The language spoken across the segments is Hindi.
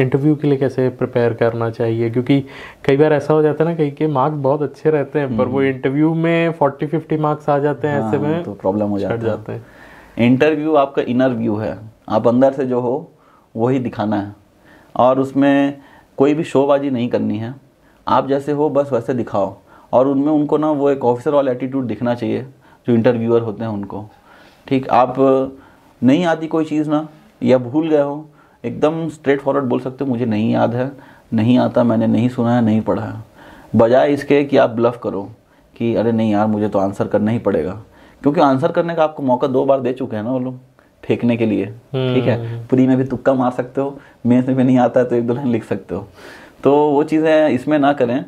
इंटरव्यू के लिए कैसे प्रिपेयर करना चाहिए क्योंकि कई बार ऐसा हो जाता है ना कहीं के मार्क्स बहुत अच्छे रहते हैं पर वो हम्म। इंटरव्यू में फोर्टी फिफ्टी मार्क्स आ जाते हैं ऐसे हाँ, में तो प्रॉब्लम हो जाता जाते हैं इंटरव्यू आपका इनर व्यू है आप अंदर से जो हो वही दिखाना है और उसमें कोई भी शोबाजी नहीं करनी है आप जैसे हो बस वैसे दिखाओ और उनमें उनको ना वो एक ऑफिसर वाला एटीट्यूड दिखना चाहिए जो इंटरव्यूअर होते हैं उनको ठीक आप नहीं आती कोई चीज़ ना या भूल गए हो एकदम स्ट्रेट फॉरवर्ड बोल सकते हो मुझे नहीं याद है नहीं आता मैंने नहीं सुना है नहीं पढ़ा है बजाय इसके कि आप ब्लफ करो कि अरे नहीं यार मुझे तो आंसर करना ही पड़ेगा क्योंकि आंसर करने का आपको मौका दो बार दे चुके हैं ना वो लोग फेंकने के लिए ठीक है हम्म। पूरी में भी तुक्का मार सकते हो मेन में भी नहीं आता है तो एक दो लाइन लिख सकते हो तो वो चीज़ें इसमें ना करें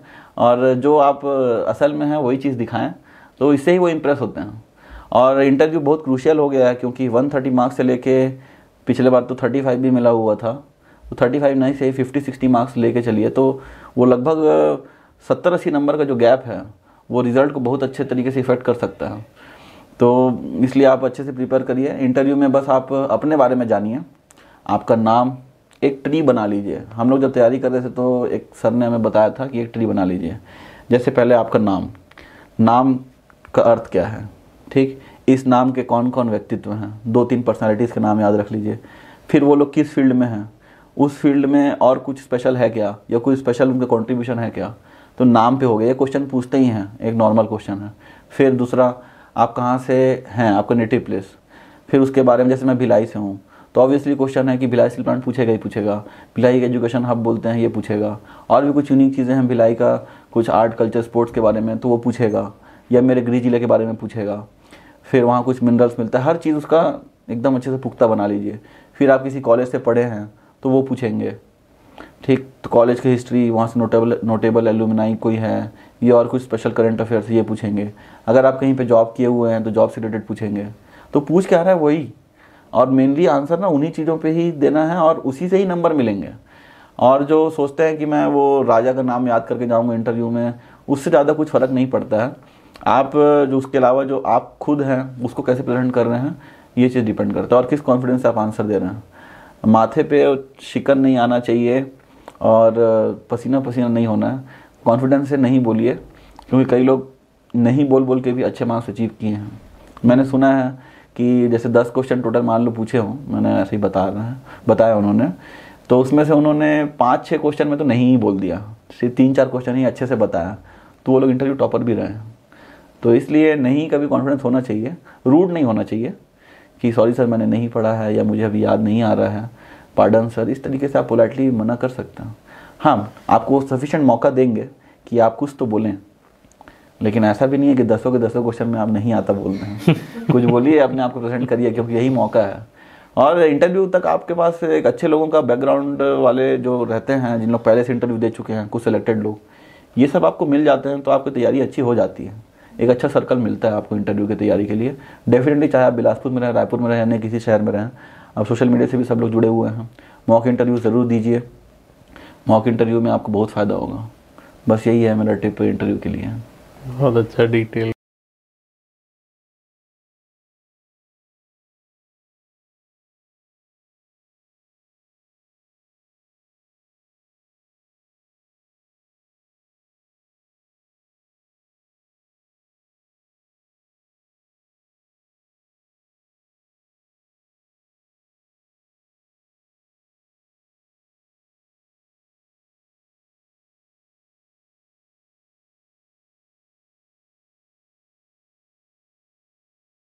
और जो आप असल में है वही चीज़ दिखाएं तो इससे ही वो इम्प्रेस होते हैं और इंटरव्यू बहुत क्रूशियल हो गया है क्योंकि 130 मार्क्स से लेके पिछले बार तो 35 भी मिला हुआ था तो 35 नहीं से 50 60 मार्क्स लेके चलिए तो वो लगभग सत्तर अस्सी नंबर का जो गैप है वो रिज़ल्ट को बहुत अच्छे तरीके से इफेक्ट कर सकता है तो इसलिए आप अच्छे से प्रिपेयर करिए इंटरव्यू में बस आप अपने बारे में जानिए आपका नाम एक ट्री बना लीजिए हम लोग जब तैयारी कर रहे थे तो एक सर ने हमें बताया था कि एक ट्री बना लीजिए जैसे पहले आपका नाम नाम का अर्थ क्या है ठीक इस नाम के कौन कौन व्यक्तित्व हैं दो तीन पर्सनालिटीज़ के नाम याद रख लीजिए फिर वो लोग किस फील्ड में हैं उस फील्ड में और कुछ स्पेशल है क्या या कोई स्पेशल उनका कॉन्ट्रीब्यूशन है क्या तो नाम पे हो गया ये क्वेश्चन पूछते ही हैं एक नॉर्मल क्वेश्चन है फिर दूसरा आप कहाँ से हैं आपका नेटिव प्लेस फिर उसके बारे में जैसे मैं भिलाई से हूँ तो ऑब्वियसली क्वेश्चन है कि भिलाई स्टील प्लांट पूछेगा ही पूछेगा भिलाई का एजुकेशन हब बोलते हैं ये पूछेगा और भी कुछ यूनिक चीज़ें हैं भिलाई का कुछ आर्ट कल्चर स्पोर्ट्स के बारे में तो वो पूछेगा या मेरे गृह जिले के बारे में पूछेगा फिर वहाँ कुछ मिनरल्स मिलता है हर चीज़ उसका एकदम अच्छे से पुख्ता बना लीजिए फिर आप किसी कॉलेज से पढ़े हैं तो वो पूछेंगे ठीक तो कॉलेज की हिस्ट्री वहाँ से नोटेबल नोटेबल एलुमिनाई कोई है ये और कुछ स्पेशल करंट अफेयर्स ये पूछेंगे अगर आप कहीं पे जॉब किए हुए हैं तो जॉब से रिलेटेड पूछेंगे तो पूछ क्या रहा है वही और मेनली आंसर ना उन्हीं चीज़ों पे ही देना है और उसी से ही नंबर मिलेंगे और जो सोचते हैं कि मैं वो राजा का नाम याद करके जाऊँगा इंटरव्यू में उससे ज़्यादा कुछ फ़र्क नहीं पड़ता है आप जो उसके अलावा जो आप खुद हैं उसको कैसे प्रेजेंट कर रहे हैं ये चीज़ डिपेंड करता है और किस कॉन्फिडेंस से आप आंसर दे रहे हैं माथे पे शिकन नहीं आना चाहिए और पसीना पसीना नहीं होना है कॉन्फिडेंस से नहीं बोलिए क्योंकि कई लोग नहीं बोल बोल के भी अच्छे मार्क्स अचीव किए हैं मैंने सुना है कि जैसे दस क्वेश्चन टोटल मान लो पूछे हों मैंने ऐसे ही बता रहे हैं बताया उन्होंने तो उसमें से उन्होंने पाँच छः क्वेश्चन में तो नहीं ही बोल दिया सिर्फ तीन चार क्वेश्चन ही अच्छे से बताया तो वो लोग इंटरव्यू टॉपर भी रहे हैं तो इसलिए नहीं कभी कॉन्फिडेंस होना चाहिए रूड नहीं होना चाहिए कि सॉरी सर मैंने नहीं पढ़ा है या मुझे अभी याद नहीं आ रहा है पार्डन सर इस तरीके से आप पोलाइटली मना कर सकते हैं हाँ आपको सफिशेंट मौका देंगे कि आप कुछ तो बोलें लेकिन ऐसा भी नहीं है कि दसों के दसों क्वेश्चन में आप नहीं आता बोल रहे हैं कुछ बोलिए अपने आप को प्रेजेंट करिए क्योंकि यही मौका है और इंटरव्यू तक आपके पास एक अच्छे लोगों का बैकग्राउंड वाले जो रहते हैं जिन लोग पहले से इंटरव्यू दे चुके हैं कुछ सिलेक्टेड लोग ये सब आपको मिल जाते हैं तो आपकी तैयारी अच्छी हो जाती है एक अच्छा सर्कल मिलता है आपको इंटरव्यू की तैयारी के लिए डेफिनेटली चाहे आप बिलासपुर में रहें रायपुर में रहें या किसी शहर में रहें आप सोशल मीडिया से भी सब लोग जुड़े हुए हैं मॉक इंटरव्यू ज़रूर दीजिए मॉक इंटरव्यू में आपको बहुत फ़ायदा होगा बस यही है मेरा टिप इंटरव्यू के लिए बहुत अच्छा डिटेल